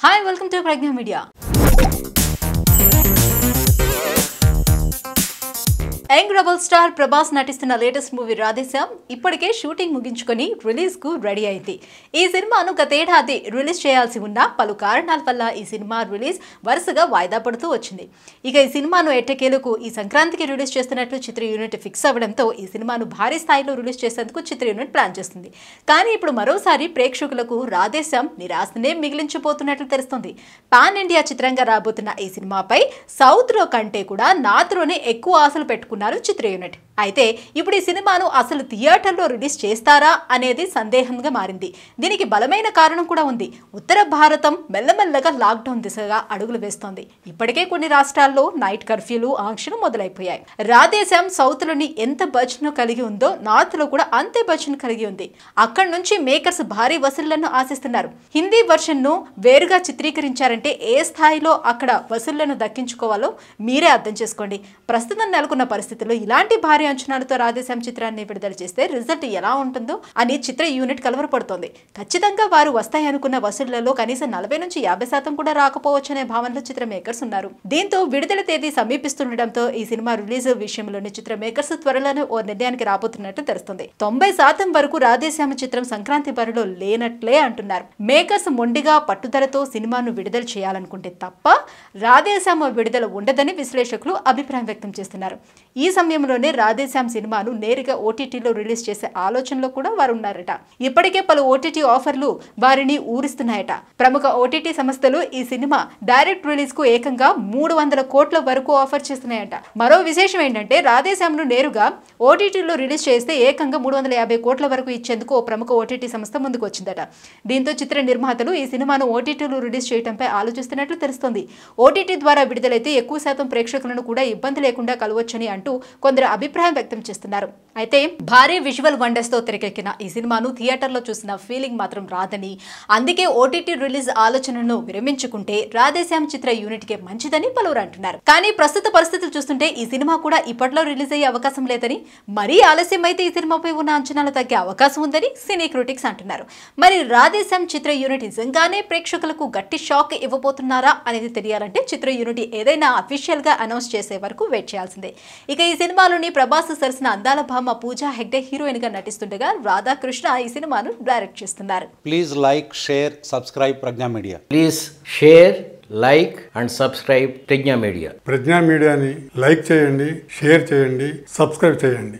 Hi, welcome to Pragna Media. Young rebel star Prabhas నటిస్తున్న latest movie Radhe Shyam ఇప్పటికే shooting ముగించుకొని రిలీజ్కు ready అయింది ఈ సినిమాను గతేడాది రిలీజ్ చేయాల్సి ఉన్న పలు కారణాల వల్ల ఈ సినిమా రిలీజ్ వరుసగా వాయిదా పడుతూ వచ్చింది ఇక ఈ సినిమాను ఎట్టకేలకు ఈ సంక్రాంతికి రిలీజ్ చేస్తున్నట్లు చిత్ర యూనిట్ ఫిక్స్ అవ్వడంతో ఈ సినిమాను భారీ స్థాయిలో రిలీజ్ చేసేందుకు చిత్ర యూనిట్ ప్లాన్ చేస్తుంది కానీ ఇప్పుడు మరోసారి ప్రేక్షకులకు రాధేశ్యామ్ నిరాశనే మిగిలించిపోతున్నట్లు తెలుస్తుంది పాన్ ఇండియా చిత్రంగా రాబోతున్న ఈ సినిమాపై సౌత్లో కంటే కూడా నాత్లోనే ఎక్కువ ఆశలు పెట్టుకున్నారు ఉన్నారు చిత్ర యూనిట్ అయితే ఇప్పుడు ఈ సినిమాను అసలు థియేటర్లో రిలీజ్ చేస్తారా అనేది సందేహంగా మారింది దీనికి బలమైన కారణం కూడా ఉంది ఉత్తర భారతం మెల్లమెల్లగా లాక్డౌన్ దిశగా అడుగులు వేస్తోంది ఇప్పటికే కొన్ని రాష్ట్రాల్లో నైట్ కర్ఫ్యూలు ఆంక్షలు మొదలైపోయాయి సౌత్ లోని ఎంత ను కలిగి ఉందో లో కూడా అంతే బడ్జెట్ను కలిగి ఉంది అక్కడి నుంచి మేకర్స్ భారీ వసూళ్లను ఆశిస్తున్నారు హిందీ వర్షన్ను వేరుగా చిత్రీకరించారంటే ఏ స్థాయిలో అక్కడ వసూళ్లను దక్కించుకోవాలో మీరే అర్థం చేసుకోండి ప్రస్తుతం నెలకొన్న పరిస్థితి పరిస్థితుల్లో ఇలాంటి భారీ అంచనాలతో రాధేశ్యాం చిత్రాన్ని విడుదల చేస్తే రిజల్ట్ ఎలా ఉంటుందో అని చిత్ర యూనిట్ కలవరపడుతోంది ఖచ్చితంగా వారు వస్తాయనుకున్న వసూళ్లలో కనీసం నలభై నుంచి యాభై శాతం కూడా రాకపోవచ్చనే భావనలో చిత్ర మేకర్స్ ఉన్నారు దీంతో విడుదల తేదీ సమీపిస్తుండటంతో ఈ సినిమా రిలీజ్ విషయంలోని చిత్ర మేకర్స్ త్వరలోనే ఓ నిర్ణయానికి రాబోతున్నట్టు తెలుస్తుంది తొంభై శాతం వరకు రాధేశ్యామ చిత్రం సంక్రాంతి బరిలో లేనట్లే అంటున్నారు మేకర్స్ మొండిగా పట్టుదలతో సినిమాను విడుదల చేయాలనుకుంటే తప్ప రాధేశ్యామ విడుదల ఉండదని విశ్లేషకులు అభిప్రాయం వ్యక్తం చేస్తున్నారు ఈ సమయంలోనే రాధేశ్యామ్ సినిమాను నేరుగా ఓటీటీలో రిలీజ్ చేసే ఆలోచనలో కూడా వారు ఉన్నారట ఇప్పటికే పలు ఓటీటీ ఆఫర్లు వారిని ఊరిస్తున్నాయట ప్రముఖ ఓటీటీ సంస్థలు ఈ సినిమా డైరెక్ట్ రిలీజ్ కు ఏకంగా మూడు వందల కోట్ల వరకు ఆఫర్ చేస్తున్నాయట మరో విశేషం ఏంటంటే రాధేశ్యామ్ను నేరుగా ఓటీటీలో రిలీజ్ చేస్తే ఏకంగా మూడు వందల యాభై కోట్ల వరకు ఇచ్చేందుకు ఓ ప్రముఖ ఓటీటీ సంస్థ ముందుకు వచ్చిందట దీంతో చిత్ర నిర్మాతలు ఈ సినిమాను ఓటీటీలో రిలీజ్ చేయడంపై ఆలోచిస్తున్నట్లు తెలుస్తోంది ఓటీటీ ద్వారా విడుదలైతే ఎక్కువ శాతం ప్రేక్షకులను కూడా ఇబ్బంది లేకుండా కలవచ్చని అంటూ కొందరు అభిప్రాయం వ్యక్తం చేస్తున్నారు అయితే భారీ విజువల్ వండర్స్తో తెరకెక్కిన ఈ సినిమాను థియేటర్లో చూసిన ఫీలింగ్ మాత్రం రాదని అందుకే ఓటీటీ రిలీజ్ ఆలోచనను విరమించుకుంటే రాధేశ్యామ్ చిత్ర యూనిట్కే మంచిదని పలువురు అంటున్నారు కానీ ప్రస్తుత పరిస్థితులు చూస్తుంటే ఈ సినిమా కూడా ఇప్పట్లో రిలీజ్ అయ్యే అవకాశం లేదని మరీ ఆలస్యం అయితే ఈ సినిమాపై ఉన్న అంచనాలు తగ్గే అవకాశం ఉందని సినీ క్రిటిక్స్ అంటున్నారు మరి రాధేశ్యామ్ చిత్ర యూనిట్ నిజంగానే ప్రేక్షకులకు గట్టి షాక్ ఇవ్వబోతున్నారా అనేది తెలియాలంటే చిత్ర యూనిట్ ఏదైనా అఫీషియల్గా అనౌన్స్ చేసే వరకు వెయిట్ చేయాల్సిందే ఇక ఈ సినిమాలోని ప్రభాస్ సరసన అందాల భామ పూజా హెగ్డే హీరోయిన్ గా నటిస్తుండగా రాధాకృష్ణ ఈ సినిమాను డైరెక్ట్ చేస్తున్నారు please like share subscribe Pragna media please share like and subscribe Pragna media Pragna మీడియాని లైక్ చేయండి షేర్ చేయండి సబ్స్క్రైబ్ చేయండి